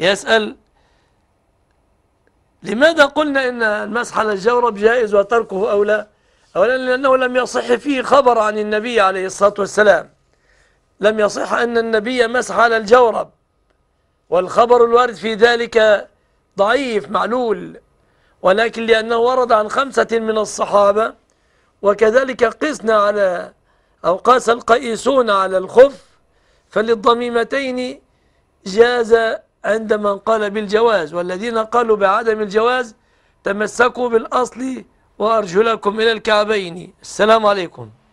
يسأل لماذا قلنا إن المسح على الجورب جائز وتركه أولى أولا لأنه لم يصح فيه خبر عن النبي عليه الصلاة والسلام لم يصح أن النبي مسح على الجورب والخبر الوارد في ذلك ضعيف معلول ولكن لأنه ورد عن خمسة من الصحابة وكذلك قسنا على أو قاس القيسون على الخف فللضميمتين جاز عند من قال بالجواز والذين قالوا بعدم الجواز تمسكوا بالأصل وأرجلكم إلى الكعبين السلام عليكم